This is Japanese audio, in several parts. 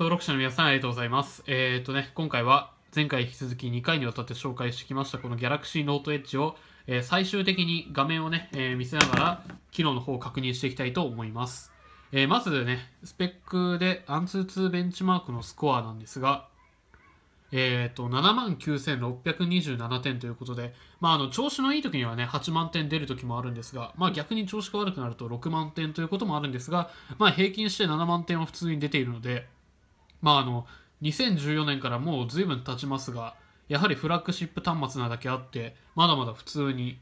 登録者の皆さんありがとうございます。えっ、ー、とね、今回は前回引き続き2回にわたって紹介してきましたこの Galaxy Note Edge を、えー、最終的に画面をね、えー、見せながら機能の方を確認していきたいと思います。えまずね、スペックで a n ーツ2ベンチマークのスコアなんですが、えっ、ー、と、79,627点ということで、まあ、あの、調子のいい時にはね、8万点出る時もあるんですが、まあ、逆に調子が悪くなると6万点ということもあるんですが、まあ、平均して7万点は普通に出ているので、まああの2014年からもう随分経ちますがやはりフラッグシップ端末なだけあってまだまだ普通に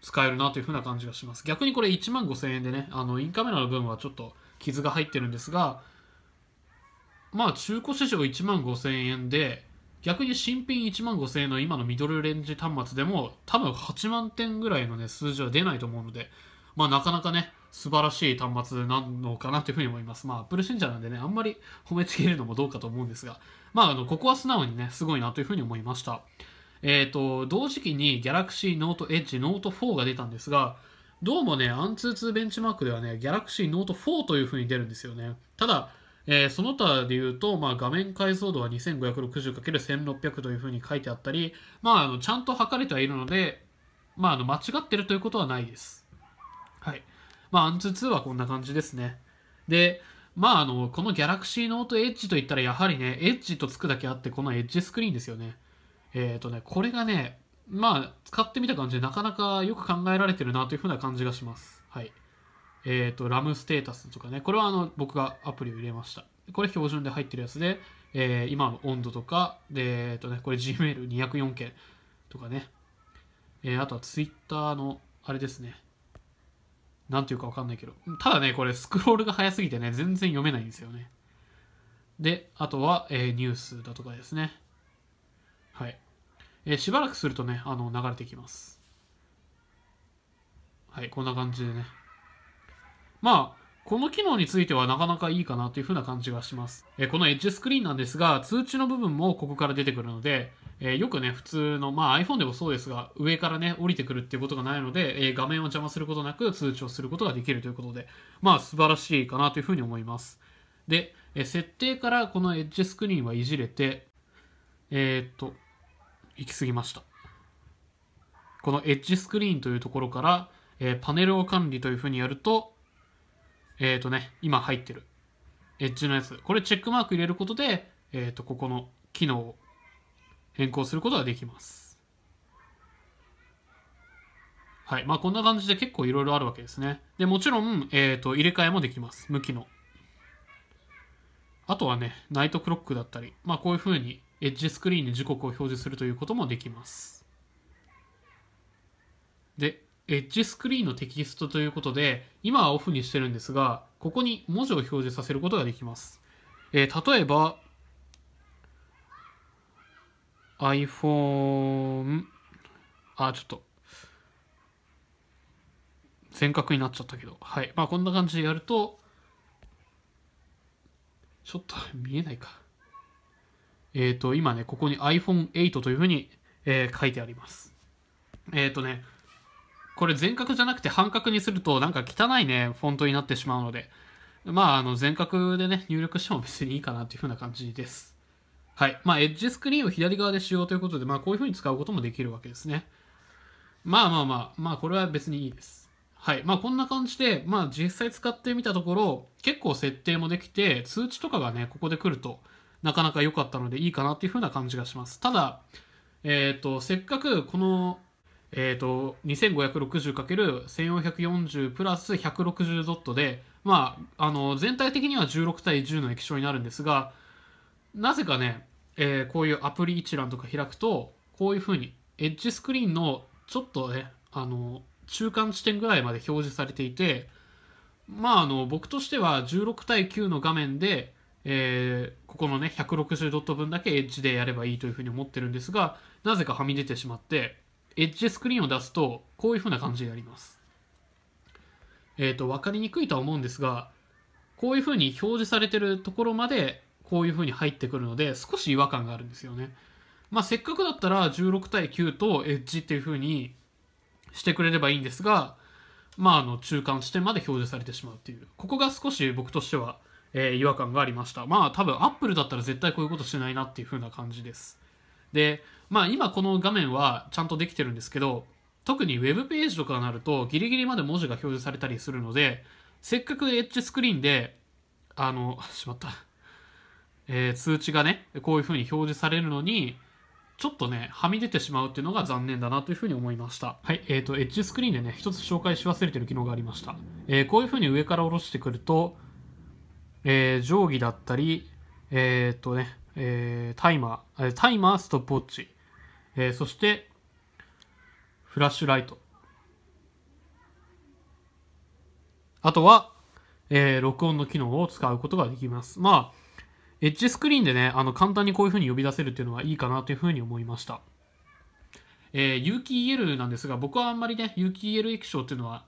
使えるなというふうな感じがします逆にこれ1万5000円でねあのインカメラの分はちょっと傷が入ってるんですがまあ中古市場1万5000円で逆に新品1万5000円の今のミドルレンジ端末でも多分8万点ぐらいのね数字は出ないと思うのでまあなかなかね素晴らしい端末なのかなというふうに思います。まあ、Apple 信者なんでね、あんまり褒めつけるのもどうかと思うんですが、まあ、あのここは素直にね、すごいなというふうに思いました。えっ、ー、と、同時期に Galaxy Note Edge Note 4が出たんですが、どうもね、アンツーツーベンチマークではね、Galaxy Note 4というふうに出るんですよね。ただ、えー、その他で言うと、まあ、画面解像度は 2560×1600 というふうに書いてあったり、まあ、あのちゃんと測れてはいるので、まあ、あの間違ってるということはないです。はい。まあ、アンツ2はこんな感じですね。で、まあ、あの、このギャラクシーノートエッジといったら、やはりね、エッジとつくだけあって、このエッジスクリーンですよね。えっ、ー、とね、これがね、まあ、使ってみた感じで、なかなかよく考えられてるなというふうな感じがします。はい。えっ、ー、と、ラムステータスとかね、これはあの僕がアプリを入れました。これ標準で入ってるやつで、えー、今の温度とか、で、えっ、ー、とね、これ Gmail204 件とかね、えー、あとは Twitter の、あれですね、何ていうか分かんないけどただねこれスクロールが早すぎてね全然読めないんですよねであとは、えー、ニュースだとかですねはい、えー、しばらくするとねあの流れてきますはいこんな感じでねまあこの機能についてはなかなかいいかなというふうな感じがします。えこのエッジスクリーンなんですが、通知の部分もここから出てくるので、えー、よくね、普通の、まあ、iPhone でもそうですが、上からね、降りてくるっていうことがないので、えー、画面を邪魔することなく通知をすることができるということで、まあ、素晴らしいかなというふうに思います。で、えー、設定からこのエッジスクリーンはいじれて、えっと、行き過ぎました。このエッジスクリーンというところから、えパネルを管理というふうにやると、えっとね、今入ってるエッジのやつ、これチェックマーク入れることで、えっと、ここの機能を変更することができます。はい。まあ、こんな感じで結構いろいろあるわけですね。で、もちろん、えっ、ー、と、入れ替えもできます。向きの。あとはね、ナイトクロックだったり、まあ、こういうふうにエッジスクリーンに時刻を表示するということもできます。で、エッジスクリーンのテキストということで、今はオフにしてるんですが、ここに文字を表示させることができます。えー、例えば、iPhone、あ、ちょっと、全角になっちゃったけど、はい。まあ、こんな感じでやると、ちょっと見えないか。えっ、ー、と、今ね、ここに iPhone8 というふうに、えー、書いてあります。えっ、ー、とね、これ全角じゃなくて半角にするとなんか汚いね、フォントになってしまうので、まあ、あの、全角でね、入力しても別にいいかなというふうな感じです。はい。まあ、エッジスクリーンを左側で使用ということで、まあ、こういうふうに使うこともできるわけですね。まあまあまあ、まあ、これは別にいいです。はい。まあ、こんな感じで、まあ、実際使ってみたところ、結構設定もできて、通知とかがね、ここで来ると、なかなか良かったのでいいかなっていうふうな感じがします。ただ、えっ、ー、と、せっかくこの、えっ、ー、と、2560×1440 プラス160ドットで、まあ、あの、全体的には16対10の液晶になるんですが、なぜかね、えー、こういうアプリ一覧とか開くとこういうふうにエッジスクリーンのちょっとねあの中間地点ぐらいまで表示されていてまああの僕としては16対9の画面で、えー、ここのね160ドット分だけエッジでやればいいというふうに思ってるんですがなぜかはみ出てしまってエッジスクリーンを出すとこういうふうな感じでやります。えっ、ー、と分かりにくいとは思うんですがこういうふうに表示されてるところまでこういう風に入ってくるので少し違和感があるんですよね。まあ、せっかくだったら16対9とエッジっていう風にしてくれればいいんですが、まあ、あの中間地点まで表示されてしまうっていうここが少し僕としては、えー、違和感がありましたまあ多分アップルだったら絶対こういうことしないなっていう風な感じですでまあ今この画面はちゃんとできてるんですけど特に web ページとかになるとギリギリまで文字が表示されたりするのでせっかくエッジスクリーンであの しまったえー、通知がね、こういうふうに表示されるのに、ちょっとね、はみ出てしまうっていうのが残念だなというふうに思いました。はい、えっ、ー、と、エッジスクリーンでね、一つ紹介し忘れてる機能がありました。えー、こういうふうに上から下ろしてくると、えー、定規だったり、えっとね、えタイマー、タイマー、ストップウォッチ、えそして、フラッシュライト。あとは、え録音の機能を使うことができます。まあ、エッジスクリーンでね、あの簡単にこういうふうに呼び出せるっていうのはいいかなというふうに思いました。えー、有機 EL なんですが、僕はあんまりね、有機 EL 液晶っていうのは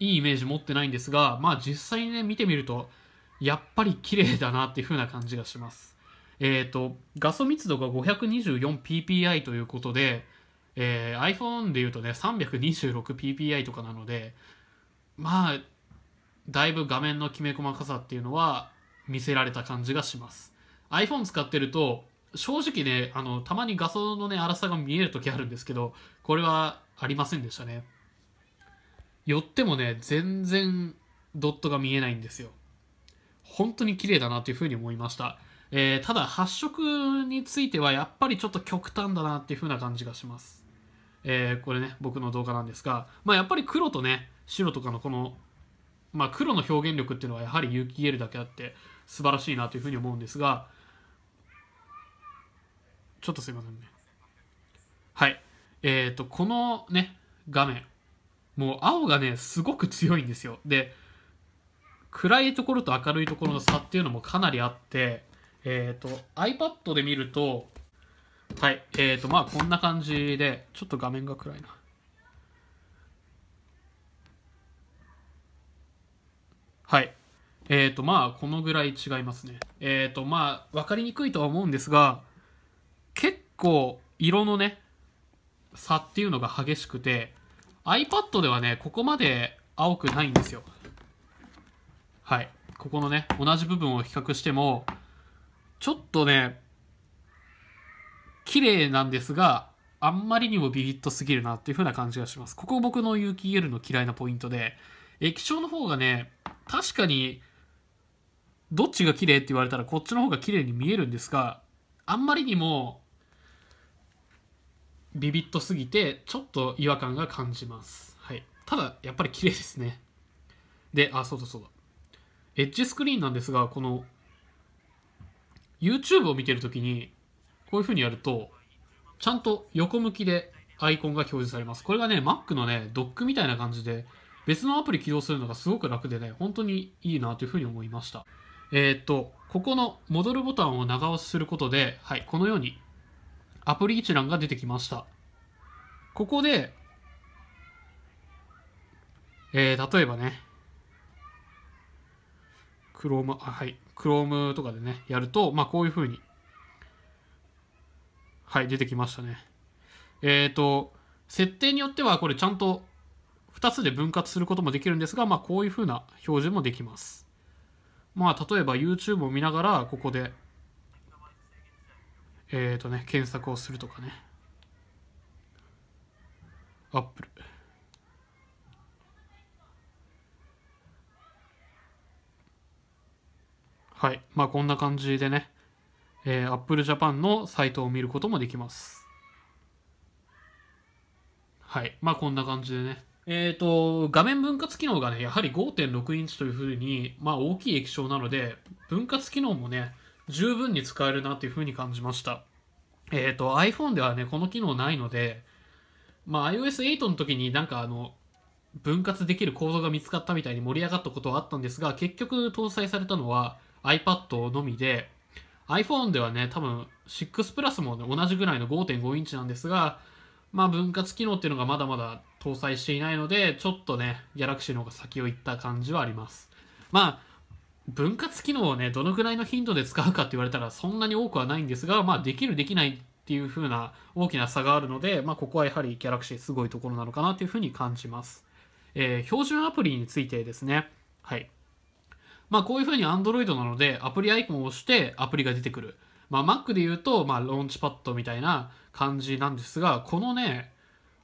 いいイメージ持ってないんですが、まあ実際にね、見てみると、やっぱり綺麗だなっていうふうな感じがします。えっ、ー、と、画素密度が 524ppi ということで、えー、iPhone で言うとね、326ppi とかなので、まあ、だいぶ画面のきめ細かさっていうのは見せられた感じがします iPhone 使ってると正直ねあのたまに画素のね粗さが見える時あるんですけどこれはありませんでしたね寄ってもね全然ドットが見えないんですよ本当に綺麗だなというふうに思いましたえー、ただ発色についてはやっぱりちょっと極端だなっていう風な感じがします。えー、これね僕の動画なんですが、まあ、やっぱり黒とね白とかのこのまあ、黒の表現力っていうのはやはり結城ゲルだけあって素晴らしいなというふうに思うんですがちょっとすいませんねはいえっ、ー、とこのね画面もう青がねすごく強いんですよで暗いところと明るいところの差っていうのもかなりあってえっ、ー、と iPad で見るとはいえっ、ー、とまあこんな感じでちょっと画面が暗いなはい。えっ、ー、と、まあ、このぐらい違いますね。えっ、ー、と、まあ、わかりにくいとは思うんですが、結構、色のね、差っていうのが激しくて、iPad ではね、ここまで青くないんですよ。はい。ここのね、同じ部分を比較しても、ちょっとね、綺麗なんですが、あんまりにもビビッとすぎるなっていう風な感じがします。ここ僕の有機 EL の嫌いなポイントで、液晶の方がね、確かにどっちが綺麗って言われたらこっちの方が綺麗に見えるんですがあんまりにもビビッとすぎてちょっと違和感が感じます、はい、ただやっぱり綺麗ですねであそうだそうだエッジスクリーンなんですがこの YouTube を見てる時にこういう風にやるとちゃんと横向きでアイコンが表示されますこれがね Mac のねドックみたいな感じで別のアプリ起動するのがすごく楽でね、本当にいいなというふうに思いました。えー、っと、ここの戻るボタンを長押しすることで、はい、このようにアプリ一覧が出てきました。ここで、えー、例えばね、Chrome、はい、Chrome とかでね、やると、まあこういうふうに、はい、出てきましたね。えっ、ー、と、設定によってはこれちゃんと2つで分割することもできるんですが、まあ、こういうふうな表示もできます。まあ、例えば YouTube を見ながら、ここで、えっ、ー、とね、検索をするとかね。Apple。はい。まあ、こんな感じでね、えー、Apple Japan のサイトを見ることもできます。はい。まあ、こんな感じでね。えーと、画面分割機能がねやはり5.6インチというふうに、まあ、大きい液晶なので分割機能もね十分に使えるなというふうに感じました、えーと、と iPhone ではねこの機能ないので、まあ、iOS8 の時になんかあの分割できる構造が見つかったみたいに盛り上がったことはあったんですが結局搭載されたのは iPad のみで iPhone ではね多分6プラスも、ね、同じぐらいの5.5インチなんですがまあ、分割機能っていうのがまだまだ搭載していないので、ちょっとね、Galaxy の方が先を行った感じはあります。まあ、分割機能をね、どのくらいの頻度で使うかって言われたらそんなに多くはないんですが、まあ、できる、できないっていう風な大きな差があるので、まあ、ここはやはり Galaxy すごいところなのかなという風に感じます。えー、標準アプリについてですね。はい。まあ、こういう風に Android なので、アプリアイコンを押してアプリが出てくる。まあ、Mac で言うと、まあ、ローンチパッドみたいな、感じなんですが、このね、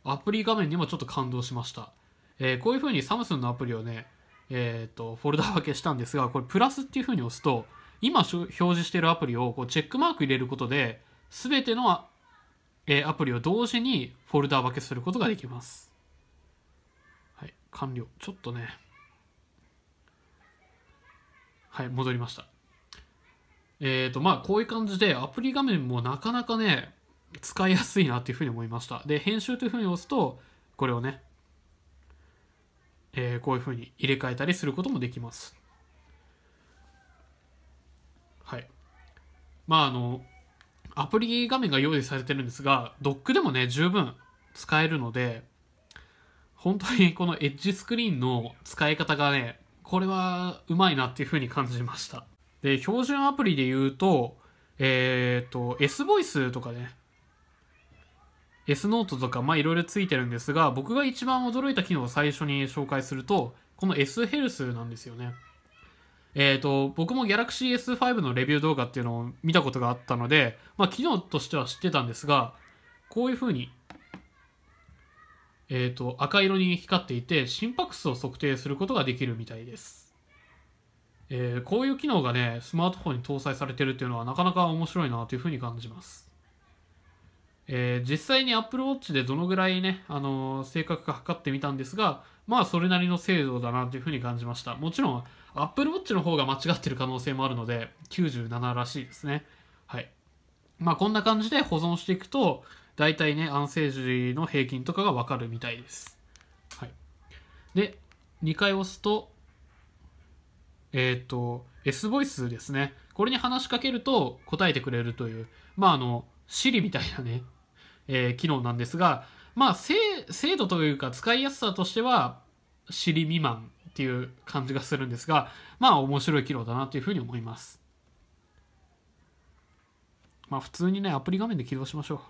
アプリ画面にもちょっと感動しました。えー、こういう風にサムスンのアプリをね、えっ、ー、と、フォルダ分けしたんですが、これプラスっていう風に押すと、今表示しているアプリをこうチェックマーク入れることで、すべてのえー、アプリを同時にフォルダ分けすることができます。はい、完了。ちょっとね。はい、戻りました。えっ、ー、と、まあ、こういう感じで、アプリ画面もなかなかね、使いやすいなっていうふうに思いました。で、編集というふうに押すと、これをね、えー、こういうふうに入れ替えたりすることもできます。はい。まあ、あの、アプリ画面が用意されてるんですが、ドックでもね、十分使えるので、本当に このエッジスクリーンの使い方がね、これはうまいなっていうふうに感じました。で、標準アプリで言うと、えっ、ー、と、S ボイスとかね、S ノートとか、まあいろいろついてるんですが、僕が一番驚いた機能を最初に紹介すると、この S ヘルスなんですよね。えっ、ー、と、僕も Galaxy S5 のレビュー動画っていうのを見たことがあったので、まあ機能としては知ってたんですが、こういうふうに、えっ、ー、と、赤色に光っていて、心拍数を測定することができるみたいです。えー、こういう機能がね、スマートフォンに搭載されてるっていうのはなかなか面白いなというふうに感じます。えー、実際に Apple Watch でどのぐらいね、あのー、正確か測ってみたんですが、まあそれなりの精度だなというふうに感じました。もちろん Apple Watch の方が間違ってる可能性もあるので、97らしいですね。はい。まあこんな感じで保存していくと、大体ね、安静時の平均とかがわかるみたいです。はい。で、2回押すと、えっ、と、S ボイスですね。これに話しかけると答えてくれるという、まああの、シリみたいなね、えー、機能なんですが、まあ、精度というか使いやすさとしては尻未満っていう感じがするんですがまあ面白い機能だなというふうに思いますまあ普通にねアプリ画面で起動しましょう